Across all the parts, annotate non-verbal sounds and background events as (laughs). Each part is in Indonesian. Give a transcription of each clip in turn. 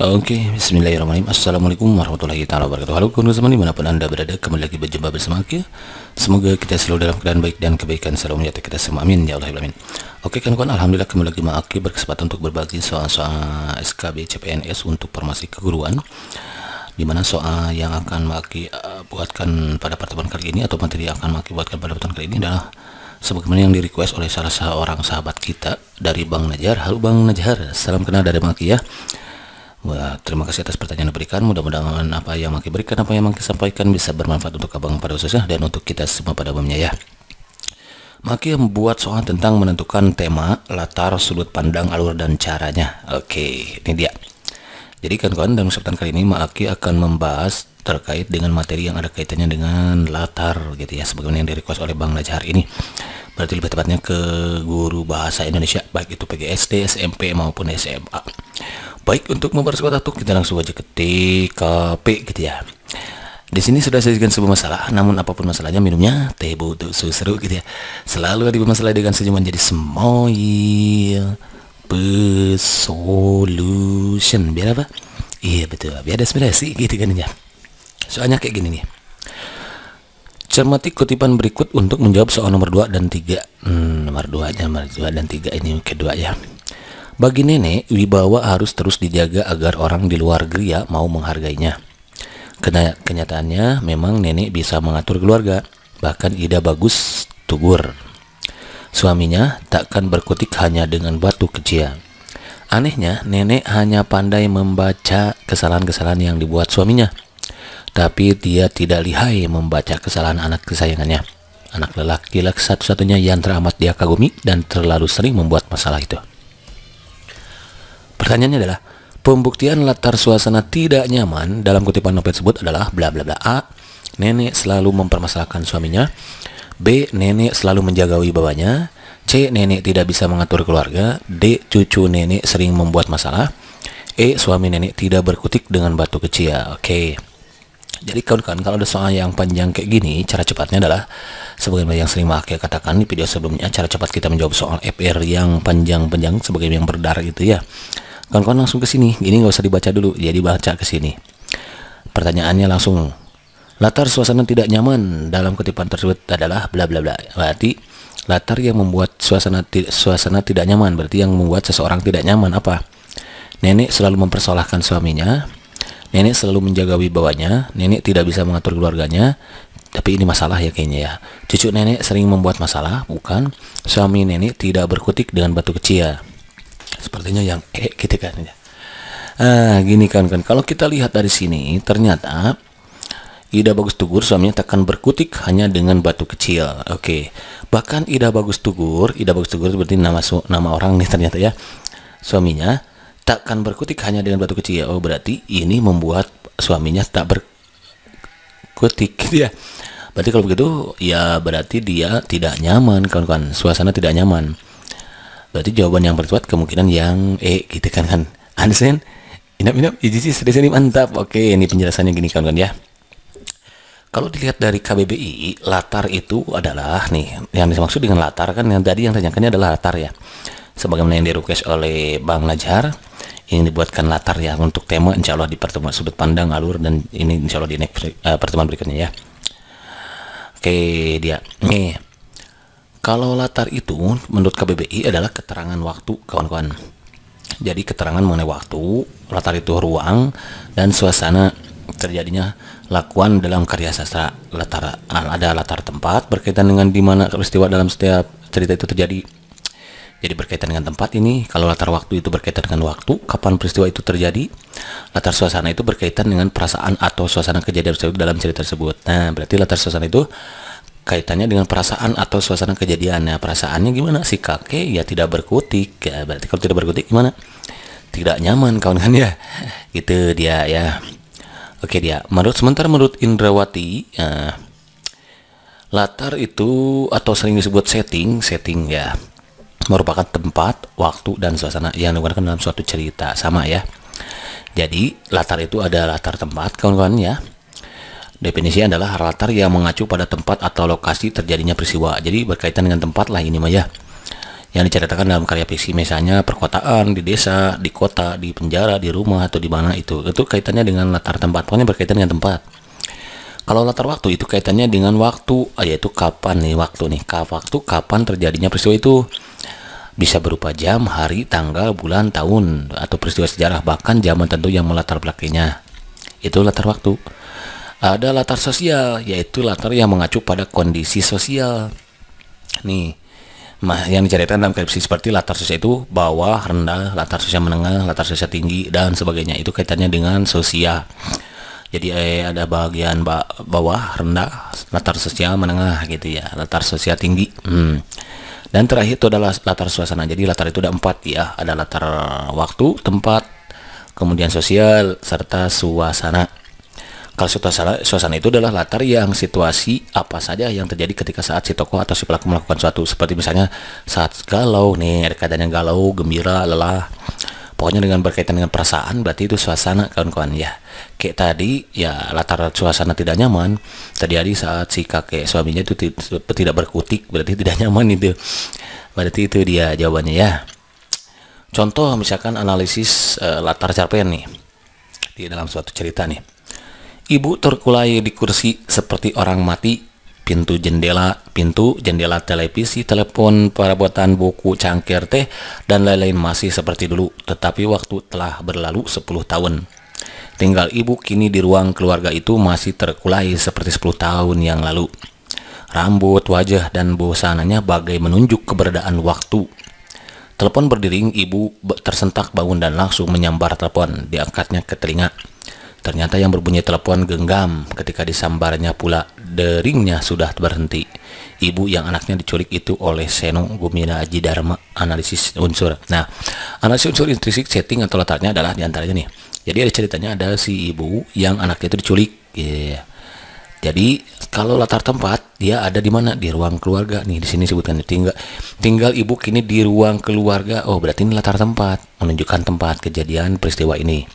Oke, okay, bismillahirrahmanirrahim. Assalamualaikum warahmatullahi taala wabarakatuh. Halo kawan teman dimanapun Anda berada, kembali lagi berjumpa bersama kita. Semoga kita selalu dalam keadaan baik dan kebaikan selalu menyertai kita semua. Amin ya Allah Amin. Oke okay, kawan kawan, alhamdulillah kembali lagi Maki berkesempatan untuk berbagi soal-soal SKB CPNS untuk formasi keguruan di mana soal yang akan Maki uh, buatkan pada pertemuan kali ini atau materi yang akan Maki buatkan pada pertemuan kali ini adalah sebagaimana yang direquest oleh salah seorang sahabat kita dari Bang Najar Halo Bang Najar salam kenal dari Maki ya. Wah, terima kasih atas pertanyaan yang diberikan. Mudah-mudahan apa yang Maki berikan, apa yang Maki sampaikan bisa bermanfaat untuk abang pada khususnya dan untuk kita semua pada umumnya ya. Maki membuat soal tentang menentukan tema, latar, sudut pandang, alur, dan caranya. Oke, ini dia. Jadi kan kawan dalam kesempatan kali ini Maki akan membahas terkait dengan materi yang ada kaitannya dengan latar gitu ya sebagaimana yang direquest oleh Bang Najhar ini berarti lebih tepatnya ke guru bahasa Indonesia baik itu PGSD, SMP maupun SMA baik untuk kota tuh kita langsung aja ketik TKP gitu ya di sini sudah saya sebuah masalah, namun apapun masalahnya minumnya teh butuh susu seru gitu ya. Selalu ada masalah dengan senyuman jadi semoil solution biar apa? Iya betul, biar ada sih gitu kan ya. Soalnya kayak gini nih. Cermati kutipan berikut untuk menjawab soal nomor 2 dan 3. Hmm, nomor 2 aja, nomor 2 dan 3 ini kedua ya. Bagi nenek, wibawa harus terus dijaga agar orang di luar geria mau menghargainya. Kena, kenyataannya, memang nenek bisa mengatur keluarga. Bahkan Ida bagus tugur. Suaminya takkan berkutik hanya dengan batu kecil. Anehnya, nenek hanya pandai membaca kesalahan-kesalahan yang dibuat suaminya tapi dia tidak lihai membaca kesalahan anak kesayangannya. Anak lelaki satu-satunya yang teramat dia kagumi dan terlalu sering membuat masalah itu. Pertanyaannya adalah, pembuktian latar suasana tidak nyaman dalam kutipan novel tersebut adalah bla bla bla A. Nenek selalu mempermasalahkan suaminya. B. Nenek selalu menjaga wibawanya. C. Nenek tidak bisa mengatur keluarga. D. Cucu nenek sering membuat masalah. E. Suami nenek tidak berkutik dengan batu kecil. Oke. Okay. Jadi kawan kan kalau ada soal yang panjang kayak gini, cara cepatnya adalah sebagaimana yang sering pakai katakan di video sebelumnya, cara cepat kita menjawab soal FR yang panjang-panjang sebagaimana yang berdarah itu ya. Kawan-kawan langsung ke sini. Ini nggak usah dibaca dulu, jadi ya baca ke sini. Pertanyaannya langsung latar suasana tidak nyaman dalam kutipan tersebut adalah bla bla bla. Berarti latar yang membuat suasana suasana tidak nyaman berarti yang membuat seseorang tidak nyaman apa? Nenek selalu mempersoalkan suaminya, Nenek selalu menjaga wibawanya, nenek tidak bisa mengatur keluarganya, tapi ini masalah ya kayaknya ya. Cucu nenek sering membuat masalah, bukan? Suami nenek tidak berkutik dengan batu kecil. Sepertinya yang eh gitu kan ya. Ah, gini kan kan. Kalau kita lihat dari sini, ternyata Ida Bagus Tugur suaminya takkan berkutik hanya dengan batu kecil. Oke. Bahkan Ida Bagus Tugur, Ida Bagus Tugur berarti nama nama orang nih ternyata ya. Suaminya takkan berkutik hanya dengan batu kecil. ya. Oh, berarti ini membuat suaminya tak berkutik (laughs) ya. Berarti kalau begitu ya berarti dia tidak nyaman kawan-kawan. Suasana tidak nyaman. Berarti jawaban yang berkuat kemungkinan yang E gitu kan kan. Understand? Inap inap IGC serius ini mantap. Oke, ini penjelasannya gini kawan-kawan ya. Kalau dilihat dari KBBI, latar itu adalah nih yang dimaksud dengan latar kan yang tadi yang tanyakannya adalah latar ya sebagaimana yang direquest oleh Bang Najhar ini dibuatkan latar ya untuk tema insya Allah di pertemuan sudut pandang alur dan ini insya Allah di next, eh, pertemuan berikutnya ya oke dia nih kalau latar itu menurut KBBI adalah keterangan waktu kawan-kawan jadi keterangan mengenai waktu latar itu ruang dan suasana terjadinya lakuan dalam karya sastra latar ada latar tempat berkaitan dengan di mana peristiwa dalam setiap cerita itu terjadi jadi berkaitan dengan tempat ini, kalau latar waktu itu berkaitan dengan waktu, kapan peristiwa itu terjadi, latar suasana itu berkaitan dengan perasaan atau suasana kejadian tersebut dalam cerita tersebut. Nah, berarti latar suasana itu kaitannya dengan perasaan atau suasana kejadiannya. Perasaannya gimana? Si kakek ya tidak berkutik. Ya, berarti kalau tidak berkutik gimana? Tidak nyaman kawan kan ya. Gitu dia ya. Oke dia. Menurut sementara menurut Indrawati, eh, latar itu atau sering disebut setting, setting ya merupakan tempat, waktu, dan suasana yang digunakan dalam suatu cerita. Sama ya. Jadi, latar itu ada latar tempat, kawan-kawan ya. Definisinya adalah latar yang mengacu pada tempat atau lokasi terjadinya peristiwa. Jadi, berkaitan dengan tempat lah ini mah ya. Yang diceritakan dalam karya fiksi misalnya perkotaan, di desa, di kota, di penjara, di rumah, atau di mana itu. Itu kaitannya dengan latar tempat. Pokoknya berkaitan dengan tempat. Kalau latar waktu itu kaitannya dengan waktu, ah, yaitu kapan nih waktu nih. Waktu kapan terjadinya peristiwa itu bisa berupa jam, hari, tanggal, bulan, tahun, atau peristiwa sejarah, bahkan zaman tentu yang melatar belakangnya. Itu latar waktu. Ada latar sosial, yaitu latar yang mengacu pada kondisi sosial. Nih, yang diceritakan dalam kripsi seperti latar sosial itu bawah, rendah, latar sosial menengah, latar sosial tinggi, dan sebagainya. Itu kaitannya dengan sosial. Jadi eh, ada bagian bawah, rendah, latar sosial menengah gitu ya, latar sosial tinggi. Hmm dan terakhir itu adalah latar suasana. Jadi latar itu ada empat ya. Ada latar waktu, tempat, kemudian sosial, serta suasana. Kalau suasana, suasana itu adalah latar yang situasi apa saja yang terjadi ketika saat si tokoh atau si pelaku melakukan suatu. Seperti misalnya saat galau nih, ada keadaan yang galau, gembira, lelah, pokoknya dengan berkaitan dengan perasaan berarti itu suasana kawan-kawan ya kayak tadi ya latar suasana tidak nyaman terjadi saat si kakek suaminya itu tidak berkutik berarti tidak (laughs) nyaman itu berarti itu dia jawabannya ya contoh misalkan analisis uh, latar cerpen nih di dalam suatu cerita nih ibu terkulai di kursi seperti orang mati pintu jendela, pintu jendela televisi, telepon, perabotan buku, cangkir teh, dan lain-lain masih seperti dulu, tetapi waktu telah berlalu 10 tahun. Tinggal ibu kini di ruang keluarga itu masih terkulai seperti 10 tahun yang lalu. Rambut, wajah, dan busananya bagai menunjuk keberadaan waktu. Telepon berdering, ibu tersentak bangun dan langsung menyambar telepon, diangkatnya ke telinga. Ternyata yang berbunyi telepon genggam ketika disambarnya pula deringnya sudah berhenti. Ibu yang anaknya diculik itu oleh Seno Gumina Aji Dharma analisis unsur. Nah, analisis unsur intrinsik setting atau letaknya adalah diantaranya nih. Jadi ada ceritanya ada si ibu yang anaknya itu diculik. Yeah. Jadi kalau latar tempat dia ada di mana di ruang keluarga nih di sini sebutkan tinggal tinggal ibu kini di ruang keluarga oh berarti ini latar tempat menunjukkan tempat kejadian peristiwa ini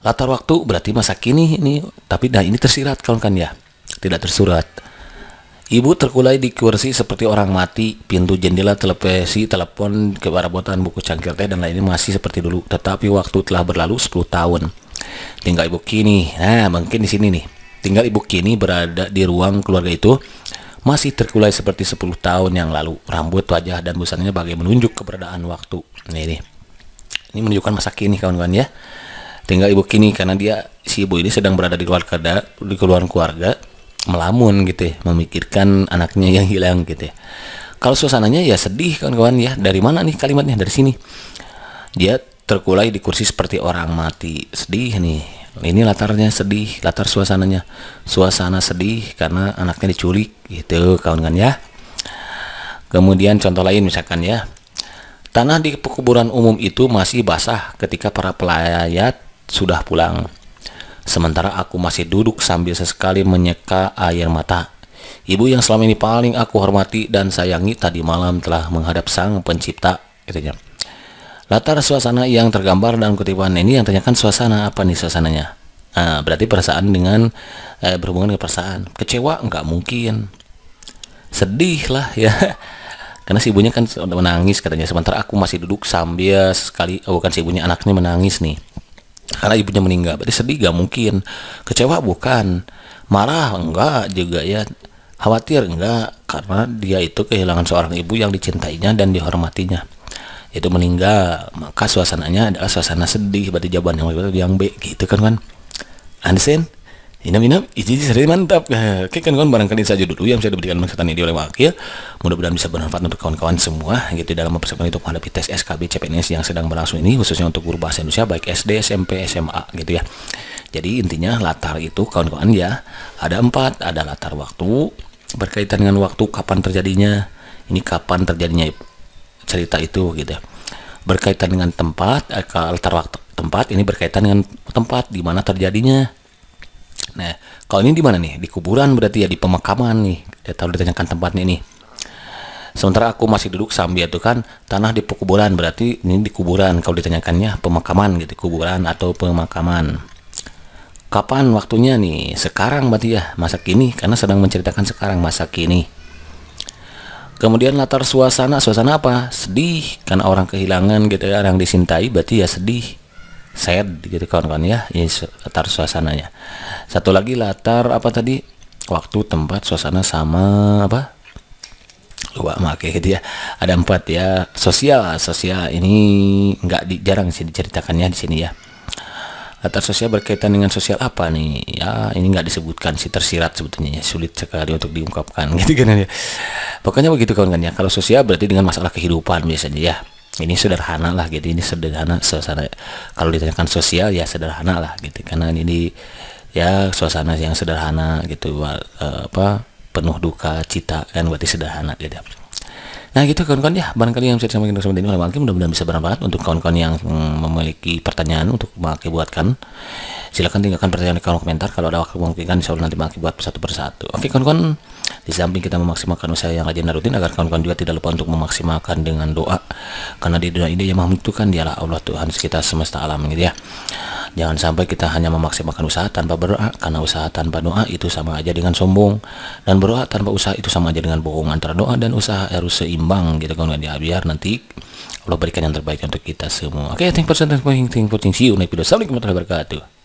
latar waktu berarti masa kini ini tapi dah ini tersirat kawan kan ya tidak tersurat Ibu terkulai di kursi seperti orang mati, pintu jendela televisi, telepon, kebarabotan, buku cangkir teh, dan lainnya masih seperti dulu. Tetapi waktu telah berlalu 10 tahun. Tinggal ibu kini, nah mungkin di sini nih. Tinggal ibu kini berada di ruang keluarga itu, masih terkulai seperti 10 tahun yang lalu. Rambut, wajah, dan busannya bagai menunjuk keberadaan waktu. Ini, ini. ini menunjukkan masa kini kawan-kawan ya tinggal ibu kini karena dia si ibu ini sedang berada di luar keluarga di keluar keluarga melamun gitu ya memikirkan anaknya yang hilang gitu ya kalau suasananya ya sedih kawan-kawan ya dari mana nih kalimatnya dari sini dia terkulai di kursi seperti orang mati sedih nih ini latarnya sedih latar suasananya suasana sedih karena anaknya diculik gitu kawan-kawan ya kemudian contoh lain misalkan ya Tanah di pekuburan umum itu masih basah ketika para pelayat sudah pulang. Sementara aku masih duduk sambil sesekali menyeka air mata. Ibu yang selama ini paling aku hormati dan sayangi tadi malam telah menghadap sang pencipta, katanya. Latar suasana yang tergambar dalam kutipan ini yang tanyakan suasana apa nih suasananya? Nah, berarti perasaan dengan eh, berhubungan dengan perasaan. Kecewa nggak mungkin. Sedih lah ya. (laughs) Karena si ibunya kan menangis katanya. Sementara aku masih duduk sambil sekali, oh bukan si ibunya, anaknya menangis nih karena ibunya meninggal berarti sedih gak mungkin kecewa bukan marah enggak juga ya khawatir enggak karena dia itu kehilangan seorang ibu yang dicintainya dan dihormatinya itu meninggal maka suasananya adalah suasana sedih berarti jawaban yang yang B gitu kan kan understand Inam inam, izin sering mantap. Eh, oke kawan kawan barangkali saja dulu ya, yang bisa diberikan masukan ini oleh wakil. Mudah-mudahan bisa bermanfaat untuk kawan-kawan semua gitu dalam persiapan untuk menghadapi tes SKB CPNS yang sedang berlangsung ini khususnya untuk guru bahasa Indonesia baik SD, SMP, SMA gitu ya. Jadi intinya latar itu kawan-kawan ya ada empat, ada latar waktu berkaitan dengan waktu kapan terjadinya, ini kapan terjadinya cerita itu gitu ya. Berkaitan dengan tempat, eh, latar waktu tempat ini berkaitan dengan tempat di mana terjadinya Nah, kalau ini di mana nih? Di kuburan berarti ya di pemakaman nih. Dia tahu ditanyakan tempatnya ini. Sementara aku masih duduk sambil itu kan tanah di pekuburan berarti ini di kuburan kalau ditanyakannya pemakaman gitu kuburan atau pemakaman. Kapan waktunya nih? Sekarang berarti ya masa kini karena sedang menceritakan sekarang masa kini. Kemudian latar suasana, suasana apa? Sedih karena orang kehilangan gitu ya, orang disintai berarti ya sedih sad gitu kawan-kawan ya ini iya, latar suasananya satu lagi latar apa tadi waktu tempat suasana sama apa lupa make gitu ya ada empat ya sosial sosial ini nggak di, jarang sih diceritakannya di sini ya latar sosial berkaitan dengan sosial apa nih ya ini nggak disebutkan sih tersirat sebetulnya ya. sulit sekali untuk diungkapkan (laughs) gitu kan ya pokoknya begitu kawan-kawan ya kalau sosial berarti dengan masalah kehidupan biasanya ya ini sederhana lah gitu ini sederhana suasana kalau ditanyakan sosial ya sederhana lah gitu karena ini ya suasana yang sederhana gitu eh, apa penuh duka cita kan berarti sederhana gitu Nah gitu kawan-kawan ya barangkali yang bisa disampaikan dari ini Malkim mudah-mudahan bisa bermanfaat untuk kawan-kawan yang mm, memiliki pertanyaan untuk Malkim buatkan silahkan tinggalkan pertanyaan di kolom komentar kalau ada waktu memungkinkan insya Allah nanti Malkim buat satu persatu oke kawan-kawan di samping kita memaksimalkan usaha yang rajin dan rutin agar kawan-kawan juga tidak lupa untuk memaksimalkan dengan doa karena di dunia ini yang menentukan dialah Allah Tuhan sekitar semesta alam gitu ya Jangan sampai kita hanya memaksimalkan usaha tanpa berdoa, karena usaha tanpa doa itu sama aja dengan sombong. Dan berdoa tanpa usaha itu sama aja dengan bohong. Antara doa dan usaha harus seimbang gitu kan ya biar nanti Allah berikan yang terbaik untuk kita semua. Oke, okay, thank you for watching, thank you for watching. See you next video. Assalamualaikum warahmatullahi wabarakatuh.